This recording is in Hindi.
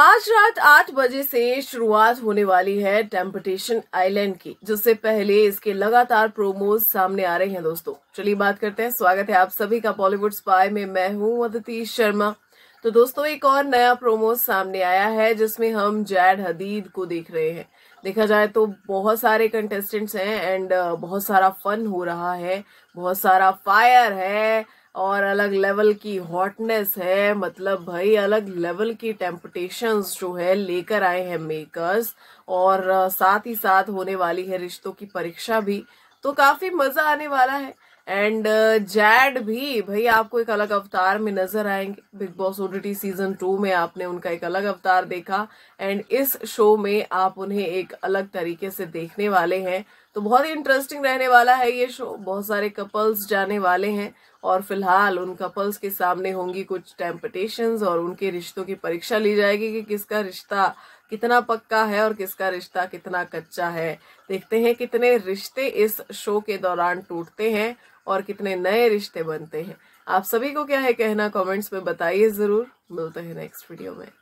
आज रात आठ बजे से शुरुआत होने वाली है टेम्पटेशन आइलैंड की जिससे पहले इसके लगातार प्रोमोज सामने आ रहे हैं दोस्तों चलिए बात करते हैं स्वागत है आप सभी का बॉलीवुड स्पाई में मैं हूं अदिति शर्मा तो दोस्तों एक और नया प्रोमो सामने आया है जिसमें हम जैड हदीद को देख रहे हैं देखा जाए तो बहुत सारे कंटेस्टेंट्स हैं एंड बहुत सारा फन हो रहा है बहुत सारा फायर है और अलग लेवल की हॉटनेस है मतलब भाई अलग लेवल की टेम्पटेशंस जो है लेकर आए हैं मेकर्स और साथ ही साथ होने वाली है रिश्तों की परीक्षा भी तो काफ़ी मज़ा आने वाला है एंड जैड भी भाई आपको एक अलग अवतार में नजर आएंगे Bigg Boss OTT season two में आपने उनका एक अलग अवतार देखा एंड इस शो में आप उन्हें एक अलग तरीके से देखने वाले हैं तो बहुत ही इंटरेस्टिंग रहने वाला है ये शो बहुत सारे कपल्स जाने वाले हैं और फिलहाल उन कपल्स के सामने होंगी कुछ टेम्पटेशन और उनके रिश्तों की परीक्षा ली जाएगी कि किसका रिश्ता कितना पक्का है और किसका रिश्ता कितना कच्चा है देखते हैं कितने रिश्ते इस शो के दौरान टूटते हैं और कितने नए रिश्ते बनते हैं आप सभी को क्या है कहना कमेंट्स में बताइए ज़रूर मिलते हैं नेक्स्ट वीडियो में